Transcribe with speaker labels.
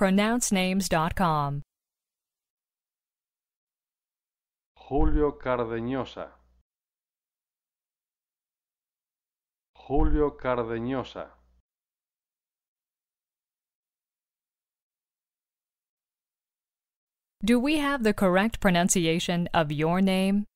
Speaker 1: pronouncenames.com.
Speaker 2: Julio Cardeñosa. Julio Cardeñosa.
Speaker 1: Do we have the correct pronunciation of your name?